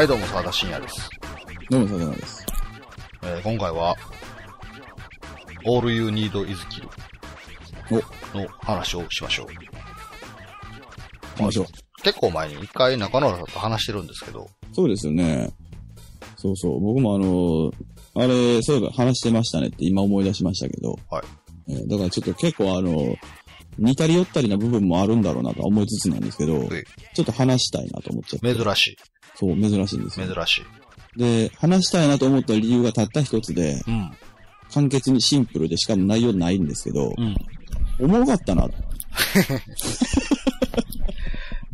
はい、どうも、沢田信也です。どうも、沢田です。えー、今回は、All You Need Is Kill の話をしましょう。しましょう。結構前に一回中野原さんと話してるんですけど。そうですよね。そうそう。僕もあのあれ、そういえば話してましたねって今思い出しましたけど。はい。えー、だからちょっと結構あの似たり寄ったりな部分もあるんだろうなと思いつつなんですけど、ちょっと話したいなと思っちゃって。珍しい。そう、珍しいんですよ。珍しい。で、話したいなと思った理由がたった一つで、うん、簡潔にシンプルでしかも内容ないんですけど、うん、おもろかったな。い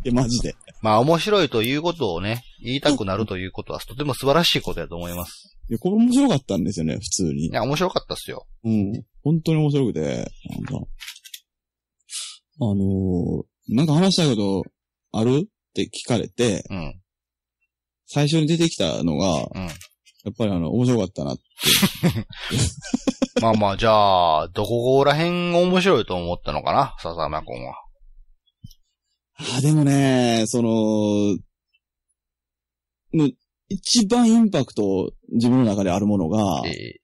や、マジで。まあ、面白いということをね、言いたくなるということは、とても素晴らしいことだと思います。いや、これ面白かったんですよね、普通に。いや、面白かったっすよ。うん。本当に面白くて、なんか、あのー、なんか話したいことあるって聞かれて、うん。最初に出てきたのが、うん。やっぱりあの、面白かったなって。まあまあ、じゃあ、どこら辺面白いと思ったのかな笹山君は。あ、でもね、その、もう一番インパクト、自分の中であるものが、え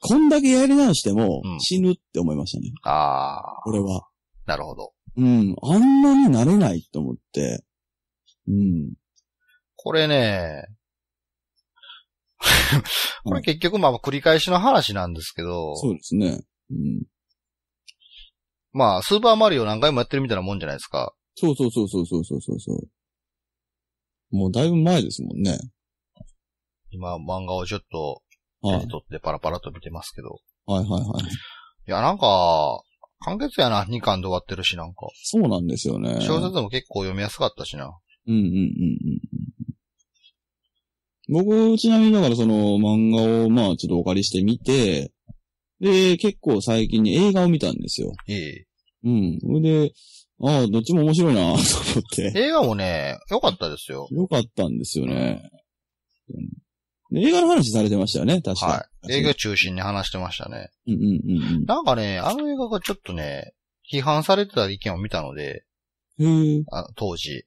こんだけやり直しても死ぬって思いましたね。ああ、俺は。なるほど。うん。あんなになれないと思って。うん。これね、これ結局まあ繰り返しの話なんですけど、そうですね。うん、まあ、スーパーマリオ何回もやってるみたいなもんじゃないですか。そうそうそうそうそうそうそう。もうだいぶ前ですもんね。今、漫画をちょっと手はいに。取ってパラパラと見てますけど。はいはいはい。いや、なんか、完結やな。2巻で終わってるし、なんか。そうなんですよね。小説も結構読みやすかったしな。うんうんうんうん。僕、ちなみにだからその漫画をまあちょっとお借りしてみて、で、結構最近に映画を見たんですよ。ええ。うん。それで、ああ、どっちも面白いな と思って。映画もね、良かったですよ。良かったんですよね。うん、映画の話されてましたよね、確かはい。映画中心に話してましたね。うんうんうん、うん。なんかね、あの映画がちょっとね、批判されてた意見を見たので、へあ当時。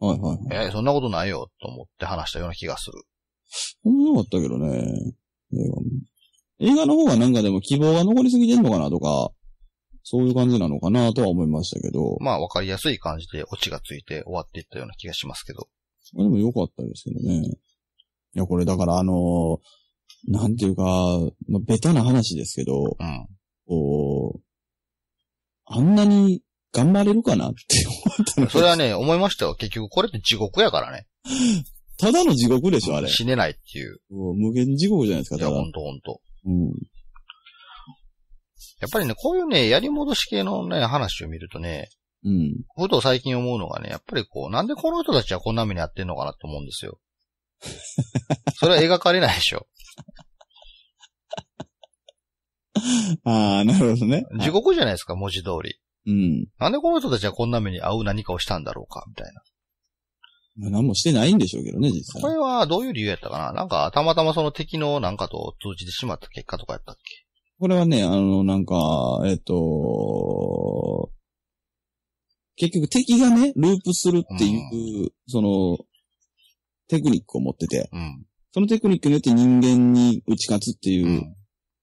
はいはい、はい、えー、そんなことないよ、と思って話したような気がする。そんなかったけどね。映画映画の方がなんかでも希望が残りすぎてんのかなとか、そういう感じなのかなとは思いましたけど。まあ、わかりやすい感じでオチがついて終わっていったような気がしますけど。でも良かったですけどね。いや、これだからあのー、なんていうか、まあ、ベタな話ですけど、うん、こう、あんなに頑張れるかなって思ったそれはね、思いましたよ。結局これって地獄やからね。ただの地獄でしょ、あれ。死ねないっていう。もう無限地獄じゃないですか、いや、ほんとほんと。うん。やっぱりね、こういうね、やり戻し系のね、話を見るとね、うん。ふと最近思うのがね、やっぱりこう、なんでこの人たちはこんな目にやってんのかなと思うんですよ。それは描かれないでしょ。ああ、なるほどね。地獄じゃないですか、文字通り。うん。なんでこの人たちはこんな目に遭う何かをしたんだろうか、みたいな。何もしてないんでしょうけどね、実際。これはどういう理由やったかななんか、たまたまその敵のなんかと通じてしまった結果とかやったっけこれはね、あの、なんか、えっと、結局敵がね、ループするっていう、うん、その、テクニックを持ってて、うん、そのテクニックによって人間に打ち勝つっていう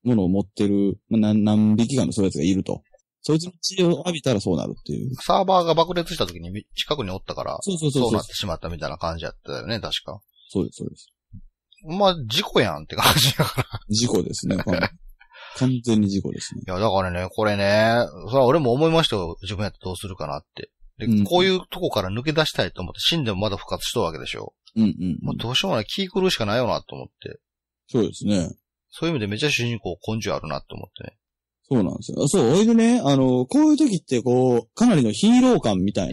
ものを持ってる、まあ、何匹かのそういうやつがいると。そいつの血を浴びたらそうなるっていう。サーバーが爆裂した時に近くにおったから、そうそうそうそうなってしまったみたいな感じやったよね、確か。そうです、そうです。まあ、事故やんって感じだから。事故ですね、完全に事故ですね。いや、だからね、これね、それは俺も思いましたよ。自分やってどうするかなって。で、うん、こういうとこから抜け出したいと思って、死んでもまだ復活しとるわけでしょ。うんうん、うん、もうどうしようもない。気狂うしかないよなと思って。そうですね。そういう意味でめちゃ主人公根性あるなと思ってね。そうなんですよ。そう、おいでね、あの、こういう時ってこう、かなりのヒーロー感みたい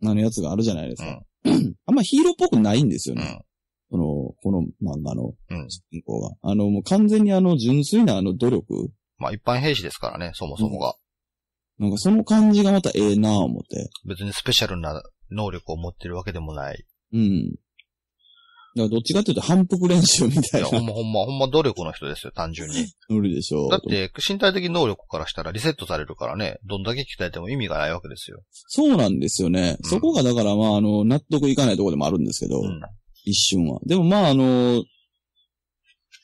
な、あのやつがあるじゃないですか。あんまヒーローっぽくないんですよね。この、この漫画の、進行が。あの、もう完全にあの、純粋なあの努力。まあ一般兵士ですからね、そもそもが。なんかその感じがまたええなぁ思って。別にスペシャルな能力を持ってるわけでもない。うん。だからどっちかっていうと反復練習みたいなほんまほんま、ほんま努力の人ですよ、単純に。無理でしょうだっ。て、身体的能力からしたらリセットされるからね、どんだけ鍛えても意味がないわけですよ。そうなんですよね。うんそこがだからまあ、あの、納得いかないところでもあるんですけど、うん。一瞬は。でもまあ、あの、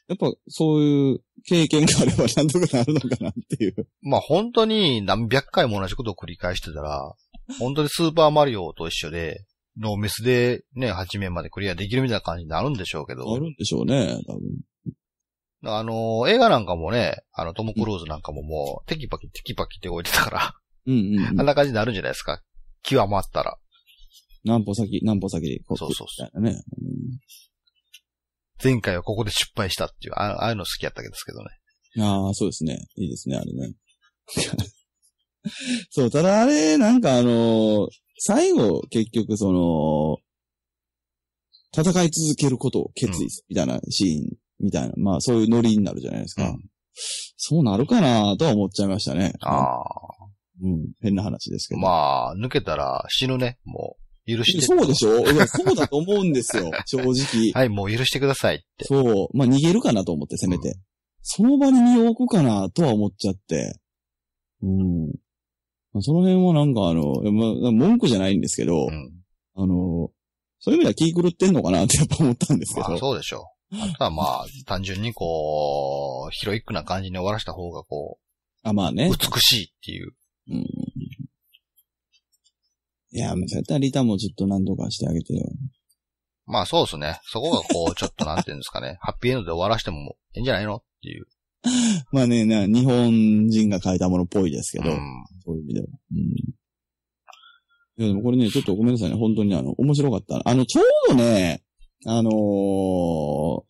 やっぱそういう経験があればなんとかなるのかなっていう。まあ本当に何百回も同じことを繰り返してたら、本当にスーパーマリオと一緒で、ノーミスでね、8面までクリアできるみたいな感じになるんでしょうけど。あるんでしょうね、多分。あの、映画なんかもね、あの、トム・クルーズなんかももう、テキパキ、テキパキって動いてたから、うんうん、うん。あんな感じになるんじゃないですか。極まったら。何歩先、何歩先で、こう、そうそうそう。ね、うん。前回はここで失敗したっていう、ああいうの好きやったけですけどね。ああ、そうですね。いいですね、あれね。そう、ただあれ、なんかあのー、最後、結局、その、戦い続けることを決意するみたいなシーン、みたいな、まあそういうノリになるじゃないですか。うん、そうなるかなとは思っちゃいましたね。ああ。うん、変な話ですけど。まあ、抜けたら死ぬね、もう。許して。そうでしょいや、そうだと思うんですよ、正直。はい、もう許してくださいって。そう。まあ、逃げるかなと思って、せめて。うん、その場に身を置くかなとは思っちゃって。うん。その辺はなんかあの、文句じゃないんですけど、うん、あの、そういう意味では気狂ってんのかなって やっぱ思ったんですけど。まあ、そうでしょう。あとはまあ、単純にこう、ヒロイックな感じに終わらした方がこう、あ、まあね。美しいっていう。うん。いや、絶対リタもずっと何とかしてあげてよ。まあそうですね。そこがこう、ちょっとなんていうんですかね。ハッピーエンドで終わらしてもいいんじゃないのっていう。まあね、な、日本人が書いたものっぽいですけど、うん、そういう意味では。うん。いや、でもこれね、ちょっとごめんなさいね、本当にあの、面白かった。あの、ちょうどね、あのー、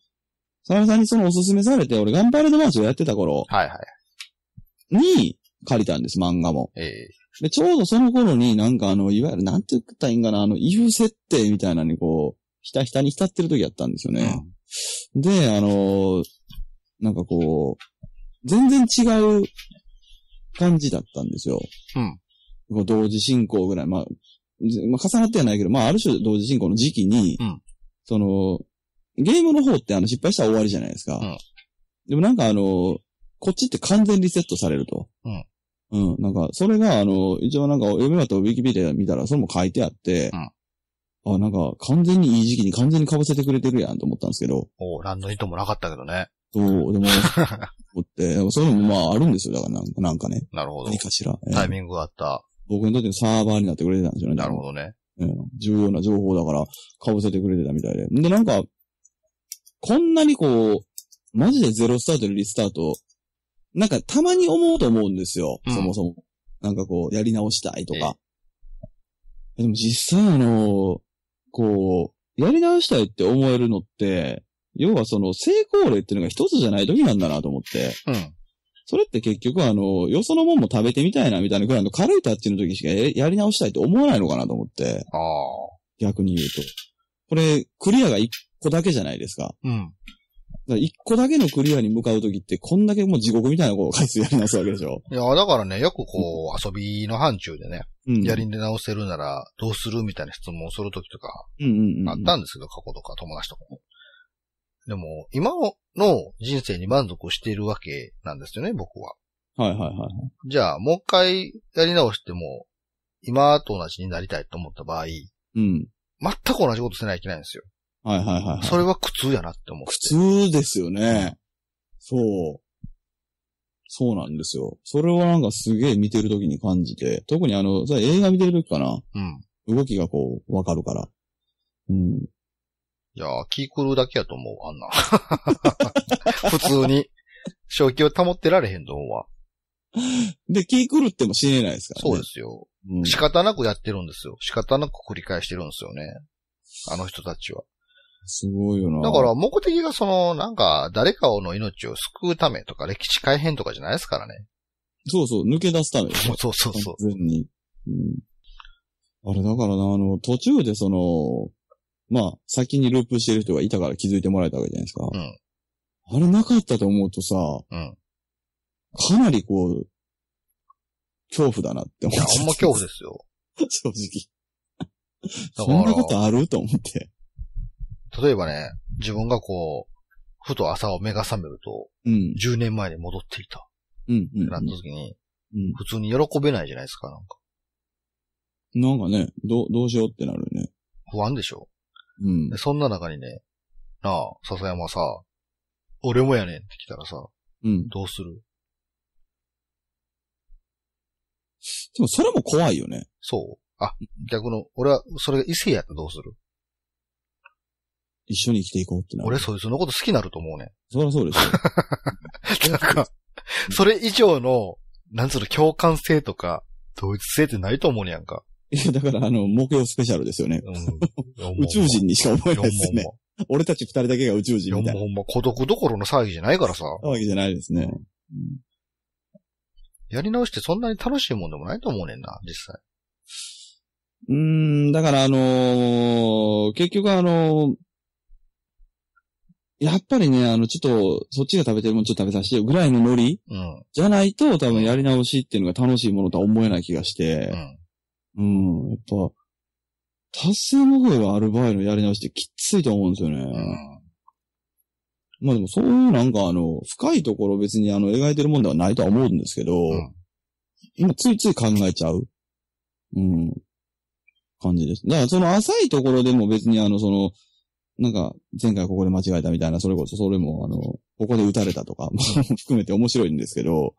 サメさんにそのおすすめされて、俺、ガンパレードマーチをやってた頃、はいはい。に、借りたんです、漫画も。ええー、で、ちょうどその頃になんかあの、いわゆる、なんて言ったらいいんかな、あの、イフ設定みたいなのにこう、ひたひたに浸ってる時やったんですよね。うん、で、あのーなんかこう、全然違う感じだったんですよ。うん。同時進行ぐらい、まあ、まあ、重なってはないけど、まあ、ある種同時進行の時期に、うん、その、ゲームの方ってあの失敗したら終わりじゃないですか。うん、でもなんかあの、こっちって完全リセットされると。うん。うん。なんか、それが、あの、一応なんか、読み終とウィキビデオ見たら、それも書いてあって、うん、あ、なんか、完全にいい時期に完全に被せてくれてるやんと思ったんですけど。おう、ンドヒッもなかったけどね。そう、でも、って、そういうのもまああるんですよ、だからなんかなんかね。なるほど。何かしら。タイミングがあった。僕にとってのサーバーになってくれてたんですよね。なるほどね。うん、重要な情報だから、かぶせてくれてたみたいで。で、なんか、こんなにこう、マジでゼロスタートでリスタート、なんかたまに思うと思うんですよ、うん、そもそも。なんかこう、やり直したいとか。でも実際あの、こう、やり直したいって思えるのって、要はその成功例っていうのが一つじゃない時なんだなと思って。うん。それって結局あの、よそのもんも食べてみたいなみたいなぐらいの軽いタッチの時しかやり直したいと思わないのかなと思って。ああ。逆に言うと。これ、クリアが一個だけじゃないですか。うん。一個だけのクリアに向かう時って、こんだけもう地獄みたいなことを回数やり直すわけでしょいや、だからね、よくこう、遊びの範疇でね、うん、やり直せるならどうするみたいな質問をするときとか、あったんですけど、過去とか友達とかも。でも、今の人生に満足しているわけなんですよね、僕は。はいはいはい。じゃあ、もう一回やり直しても、今と同じになりたいと思った場合、うん。全く同じことせないといけないんですよ。はいはいはい、はい。それは苦痛やなって思う。苦痛ですよね。そう。そうなんですよ。それはなんかすげえ見てるときに感じて、特にあの、映画見てるときかな。うん。動きがこう、わかるから。うん。いやー、気狂うだけやと思う、あんな。普通に。正気を保ってられへんと思うわ。で、気狂っても死ねないですからね。そうですよ、うん仕方なくやってるんですよ。仕方なく繰り返してるんですよね。あの人たちは。すごいよな。だから、目的がその、なんか、誰かの命を救うためとか、歴史改変とかじゃないですからね。そうそう、抜け出すため そうそうそう完全に。うん。あれ、だからな、あの、途中でその、まあ、先にループしてる人がいたから気づいてもらえたわけじゃないですか。うん。あれなかったと思うとさ、うん。かなりこう、恐怖だなって思って。いや、ほんま恐怖ですよ。正直。そんなことあると思って。例えばね、自分がこう、ふと朝を目が覚めると、うん、10年前に戻っていた。うん、うん。なった時に、うん、普通に喜べないじゃないですか、なんか。なんかね、ど、どうしようってなるね。不安でしょうん。そんな中にね、なあ、笹山さ、俺もやねんって来たらさ、うん。どうするでもそれも怖いよね。そうあ、逆の、俺は、それが異性やったらどうする一緒に生きていこうってな俺そいつのこと好きになると思うねそりゃそうですよ。なんか、それ以上の、なんつうの、共感性とか、同一性ってないと思うねやんか。や、だからあの、木曜スペシャルですよね。うん、宇宙人にしか思えないですね。俺たち二人だけが宇宙人みたいな。ほんま孤独どころの騒ぎじゃないからさ。騒ぎじゃないですね。うん、やり直してそんなに楽しいもんでもないと思うねんな、実際。うん、だからあのー、結局あのー、やっぱりね、あの、ちょっと、そっちが食べてるもんちょっと食べさせてぐらいのノリ、うん、じゃないと、多分やり直しっていうのが楽しいものとは思えない気がして、うんうん、やっぱ、達成目標がある場合のやり直しってきついと思うんですよね。まあでもそういうなんかあの、深いところ別にあの、描いてるもんではないとは思うんですけど、今ついつい考えちゃう。うん。感じです。だからその浅いところでも別にあの、その、なんか、前回ここで間違えたみたいな、それこそ、それも、あの、ここで打たれたとか、含めて面白いんですけど、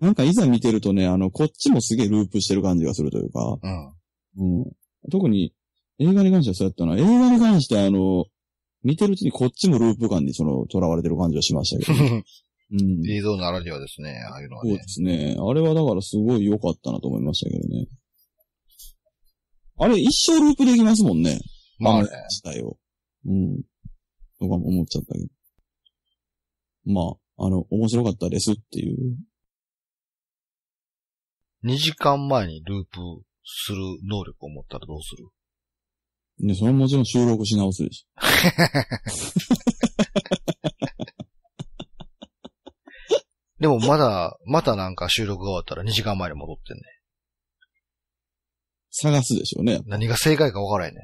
なんかいざ見てるとね、あの、こっちもすげえループしてる感じがするというか、うん。うん。特に、映画に関してはそうやったな。映画に関してあの、見てるうちにこっちもループ感にその、囚われてる感じはしましたけど、ね。うん。映像ならではですね、ああいうのはね。そうですね。あれはだからすごい良かったなと思いましたけどね。あれ、一生ループできますもんね。まあね。自体を。うん。とかも思っちゃったけど。まあ、あの、面白かったですっていう2時間前にループする能力を持ったらどうするね、それもちろん収録し直すでしょ。でもまだ、またなんか収録が終わったら2時間前に戻ってんね。探すでしょうね。何が正解か分からへんね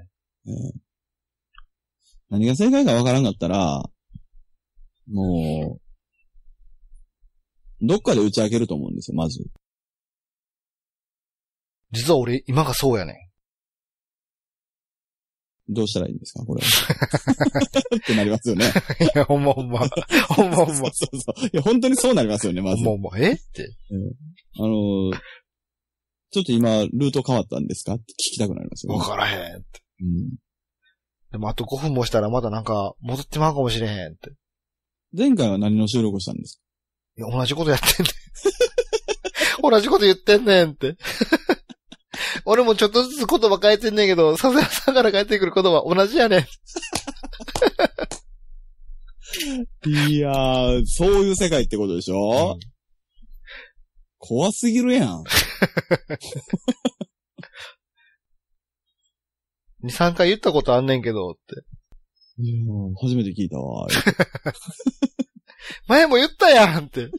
ん、何が正解かわからんかったら、もう、どっかで打ち明けると思うんですよ、まず。実は俺、今がそうやねん。どうしたらいいんですかこれ。ってなりますよね。いや、ほんまほんま。ほんまほんま。そうそういや、本当にそうなりますよね、まず。ほんまほんま。えって。うん、あのー、ちょっと今、ルート変わったんですかって聞きたくなりますよ、ね。わからへんって。うん。でも、あと5分もしたらまだなんか、戻ってまうかもしれへんって。前回は何の収録したんですかいや、同じことやってんねん。同じこと言ってんねんって。俺もちょっとずつ言葉変えてんねんけど、すがさんから返ってくる言葉同じやねん。いやー、そういう世界ってことでしょ、うん、怖すぎるやん。2、3回言ったことあんねんけど、って。いや初めて聞いたわ。前も言ったやんって。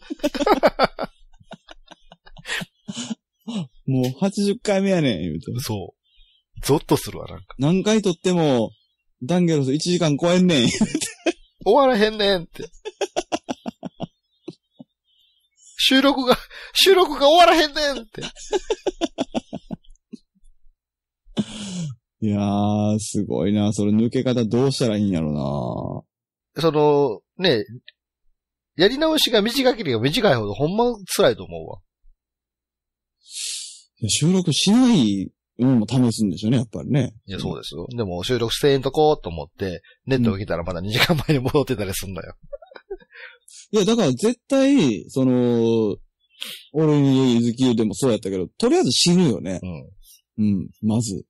もう80回目やねん、言うて。そう。ゾッとするわ、なんか。何回撮っても、ダンゲロス1時間超えんねん、言うて。終わらへんねんって。収録が、収録が終わらへんねんって。いやー、すごいな。それ抜け方どうしたらいいんやろな。その、ね、やり直しが短ければ短いほどほんま辛いと思うわ。収録しないのも試すんでしょうね、やっぱりね。いや、そうですよ。でも収録してんとこと思って、ネットをけたらまだ2時間前に戻ってたりすんだよ。いや、だから絶対、その、俺にゆずきでもそうやったけど、とりあえず死ぬよね。うん。うん、まず。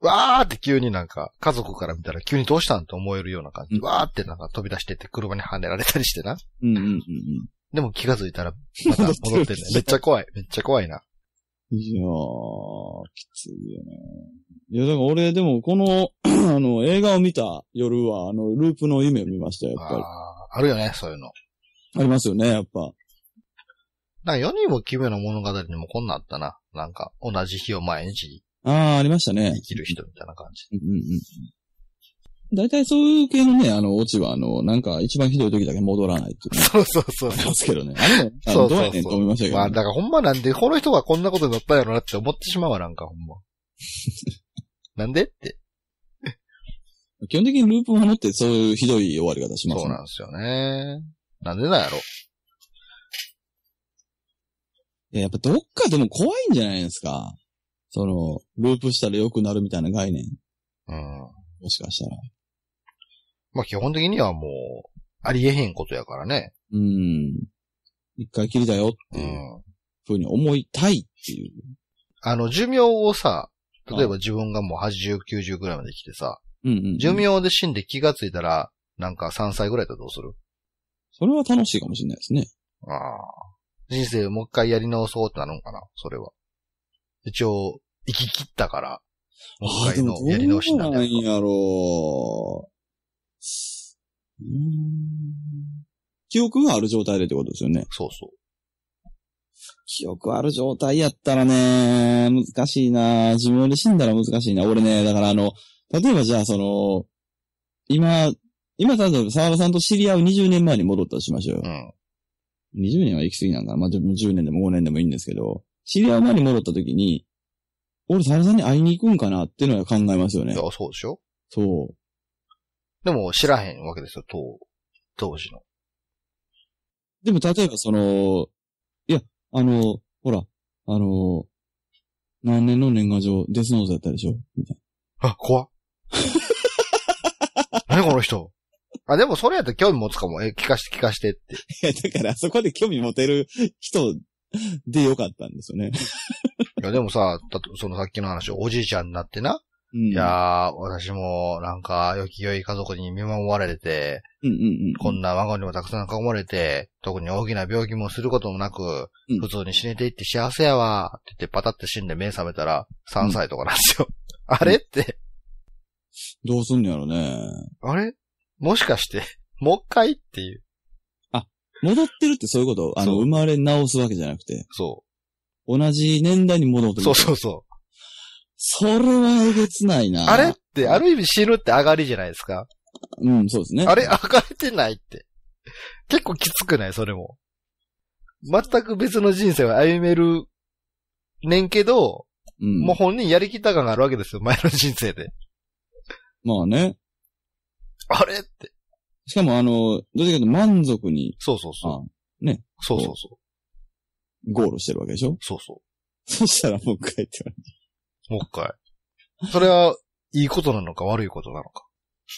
わーって急になんか、家族から見たら急にどうしたんって思えるような感じ。うん、わーってなんか飛び出してって車に跳ねられたりしてな。うんうんうんうん。でも気が付いたら、また戻ってんね。めっちゃ怖い。めっちゃ怖いな。いやー、きついよね。いや、だから俺、でも、この あの、映画を見た夜は、あの、ループの夢を見ましたよ、やっぱり。ああるよね、そういうの。ありますよね、やっぱ。なんか、世にも奇妙な物語にもこんなあったな。なんか、同じ日を毎日ああ、ありましたね生。きる人みたいな感じ。うんうんうん。大体そういう系のね、あの、オチは、あの、なんか一番ひどい時だけ戻らないっていう、ね。そうそうそう。ありますけどね。あれも、そうそうそうどうやねんと思いましたけど、ね、まあ、だからほんまなんで、この人はこんなことになったやろなって思ってしまうわ、なんかほんま。なんでって。基本的にループものってそういうひどい終わり方しますそうなんですよね。なんでなんやろ。う。やっぱどっかでも怖いんじゃないですか。その、ループしたら良くなるみたいな概念。うん。もしかしたら。まあ基本的にはもう、ありえへんことやからね。うん。一回きりだよっていうふうに思いたいっていう。あの、寿命をさ、例えば自分がもう80、90ぐらいまで来てさ、うん寿命で死んで気がついたら、なんか3歳ぐらいだったらどうするそれは楽しいかもしれないですね。ああ。人生もう一回やり直そうってなるんかなそれは。一応、生き切ったから、もうやり直しになるんやろう。記憶がある状態でってことですよね。そうそう。記憶ある状態やったらね、難しいな自分で死んだら難しいな俺ね、だからあの、例えばじゃあその、今、今例えば沢田さんと知り合う20年前に戻ったとしましょうよ。うん。20年は行き過ぎなんかな。まあ、10年でも5年でもいいんですけど、知り合う前に戻った時に、俺、沢田さんに会いに行くんかなっていうのは考えますよね。いや、そうでしょそう。でも知らへんわけですよ、当、当時の。でも例えばその、いや、あの、ほら、あの、何年の年賀状、デスノーズだったでしょみたいな。あ、怖っ。何この人。あ、でもそれやったら興味持つかも。え、聞かして聞かしてって。いや、だからそこで興味持てる人でよかったんですよね。いや、でもさ、そのさっきの話、おじいちゃんになってな、いやー、私も、なんか、良き良い家族に見守られて、こんな孫にもたくさん囲まれて、特に大きな病気もすることもなく、普通に死ねていって幸せやわって言ってパタって死んで目覚めたら、3歳とかなんですよ。あれって。どうすんのやろね。あれもしかして、もう一回っていう。あ、戻ってるってそういうことあの、生まれ直すわけじゃなくて。そう。同じ年代に戻ってる。そうそうそう。それはえげつないな。あれって、ある意味死ぬって上がりじゃないですか。うん、そうですね。あれ上がれてないって。結構きつくないそれも。全く別の人生を歩めるねんけど、うん、もう本人やりきった感があるわけですよ、前の人生で。まあね。あれって。しかもあの、どちらかというと満足に。そうそうそう。ね。そうそうそう。ゴールしてるわけでしょそうそう。そしたらもう帰ってない。もう一回。それは、いいことなのか悪いことなのか。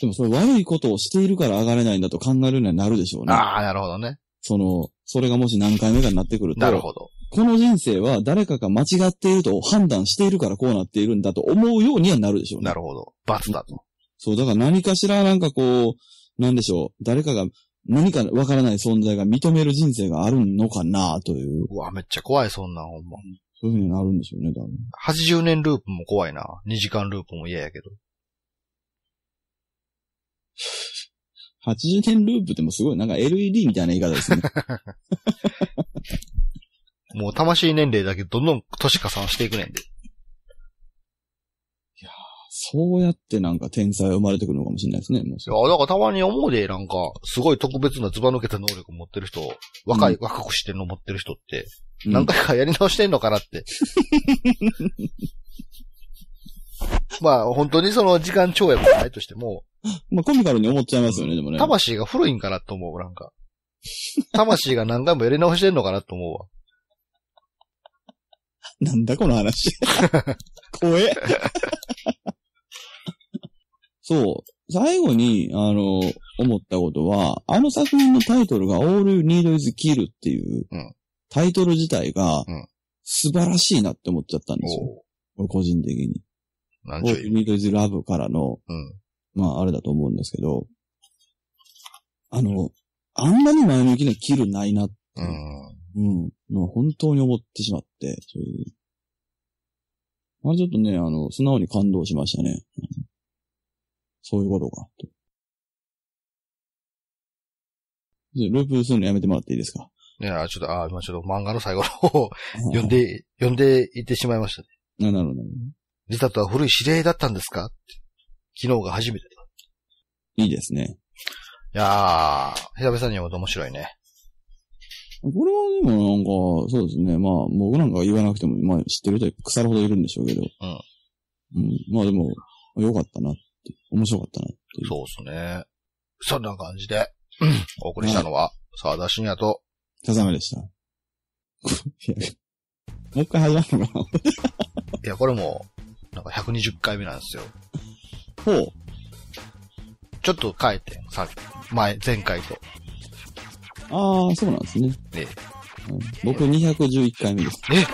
でもそれ悪いことをしているから上がれないんだと考えるにはなるでしょうね。ああ、なるほどね。その、それがもし何回目かになってくると。なるほど。この人生は誰かが間違っていると判断しているからこうなっているんだと思うようにはなるでしょうね。なるほど。罰だと。そう、だから何かしらなんかこう、なんでしょう。誰かが、何かわからない存在が認める人生があるのかなという。うわ、めっちゃ怖い、そんな、ほんま。そういう風になるんでしょうね、多分。80年ループも怖いな。2時間ループも嫌やけど。80年ループってもすごい、なんか LED みたいな言い方ですね。もう魂年齢だけどんどん年加算していくねんで。そうやってなんか天才生まれてくるのかもしれないですね。もういや、だからたまに思うで、なんか、すごい特別なズバ抜けた能力持ってる人、若い、うん若くしての持ってる人って、何回かやり直してんのかなって。まあ、本当にその時間超越がないとしても、まあコミカルに思っちゃいますよね、でもね。魂が古いんかなと思う、なんか。魂が何回もやり直してんのかなと思うわ。なんだこの話。怖え。そう。最後に、あの、思ったことは、あの作品のタイトルが All You Need Is Kill っていう、タイトル自体が、素晴らしいなって思っちゃったんですよ。個人的に。All You Need Is Love からの、うん、まあ、あれだと思うんですけど、あの、あんなに前向きなキルないなって、うん。うん。本当に思ってしまって、そういう。まあちょっとね、あの、素直に感動しましたね。そういうことか。じゃループするのやめてもらっていいですかいや、ちょっと、ああ、今ちょっと漫画の最後の方を読んで、読んでいってしまいましたね。なるほど、ね。リタとは古い指令だったんですか昨日が初めてだ。いいですね。いやー、平部さんに読むと面白いね。これはでもなんか、そうですね。まあ、僕なんか言わなくても、まあ知ってる人腐るほどいるんでしょうけど。うん。うん。まあでも、良かったなっ面白かったなっそうですね。そんな感じで、お送りしたのは、沢田信也と、さざめでした。もう一回始まるのいや、これも、なんか120回目なんですよ。ほう。ちょっと変えて、さ前、前回と。ああ、そうなんですね。ええ、うん、僕211回目です。え